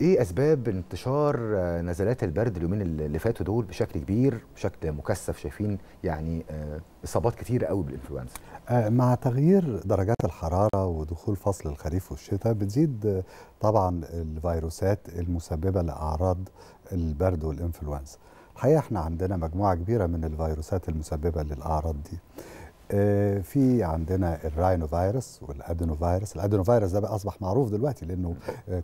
ايه اسباب انتشار آه، نزلات البرد اليومين اللي فاتوا دول بشكل كبير بشكل مكثف شايفين يعني آه، اصابات كثيره قوي بالانفلونزا آه، مع تغيير درجات الحراره ودخول فصل الخريف والشتاء بتزيد طبعا الفيروسات المسببه لاعراض البرد والانفلونزا الحقيقه احنا عندنا مجموعه كبيره من الفيروسات المسببه للاعراض دي آه، في عندنا الراينو فيروس والادينو فيروس الادينو فيروس ده بقى اصبح معروف دلوقتي لانه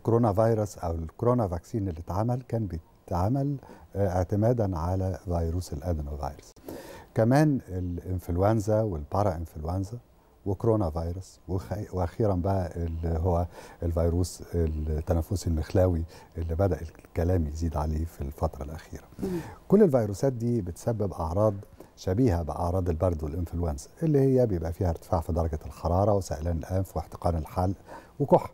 كورونا آه، فيروس او الكورونا فاكسين اللي اتعمل كان بيتعمل آه، اعتمادا على فيروس الادينو فيروس كمان الانفلونزا والبارا انفلونزا وكورونا فيروس واخيرا بقى اللي هو الفيروس التنفسي المخلاوي اللي بدا الكلام يزيد عليه في الفتره الاخيره كل الفيروسات دي بتسبب اعراض شبيهه باعراض البرد والانفلونزا اللي هي بيبقى فيها ارتفاع في درجه الحراره وسيلان الانف واحتقان الحلق وكحه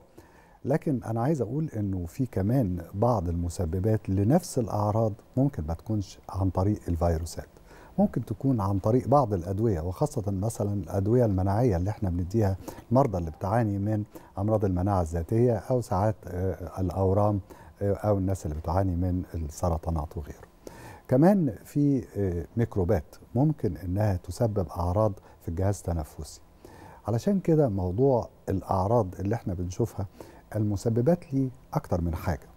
لكن انا عايز اقول انه في كمان بعض المسببات لنفس الاعراض ممكن ما تكونش عن طريق الفيروسات ممكن تكون عن طريق بعض الادويه وخاصه مثلا الادويه المناعيه اللي احنا بنديها المرضى اللي بتعاني من امراض المناعه الذاتيه او ساعات آه، الاورام آه، او الناس اللي بتعاني من السرطانات وغيره كمان في آه، ميكروبات ممكن انها تسبب اعراض في الجهاز التنفسي علشان كده موضوع الاعراض اللي احنا بنشوفها المسببات ليه اكتر من حاجه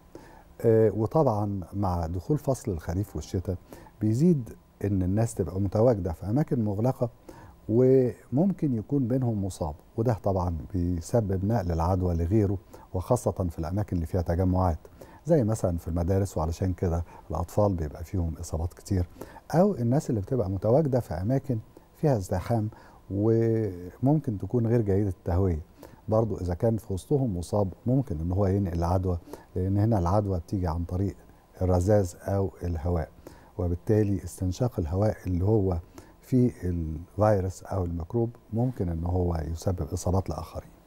آه، وطبعا مع دخول فصل الخريف والشتاء بيزيد ان الناس تبقى متواجده في اماكن مغلقه وممكن يكون بينهم مصاب وده طبعا بيسبب نقل العدوى لغيره وخاصه في الاماكن اللي فيها تجمعات زي مثلا في المدارس وعلشان كده الاطفال بيبقى فيهم اصابات كتير او الناس اللي بتبقى متواجده في اماكن فيها ازدحام وممكن تكون غير جيده التهويه برضو اذا كان في وسطهم مصاب ممكن ان هو ينقل العدوى لان هنا العدوى بتيجي عن طريق الرذاذ او الهواء وبالتالي استنشاق الهواء اللي هو في الفيروس او الميكروب ممكن ان هو يسبب اصابات لاخرين